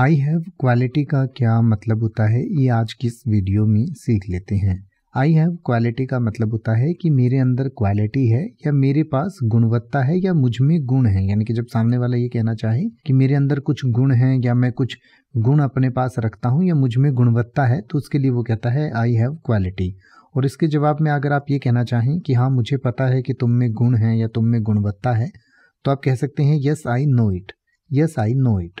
I have quality का क्या मतलब होता है ये आज की इस वीडियो में सीख लेते हैं आई हैव क्वालिटी का मतलब होता है कि मेरे अंदर क्वालिटी है या मेरे पास गुणवत्ता है या मुझ में गुण है यानी कि जब सामने वाला ये कहना चाहे कि मेरे अंदर कुछ गुण है या मैं कुछ गुण अपने पास रखता हूँ या मुझ में गुणवत्ता है तो उसके लिए वो कहता है आई हैव क्वालिटी और इसके जवाब में अगर आप ये कहना चाहें कि हाँ मुझे पता है कि तुम में गुण है या तुम में गुणवत्ता है तो आप कह सकते हैं yes I know it yes I know it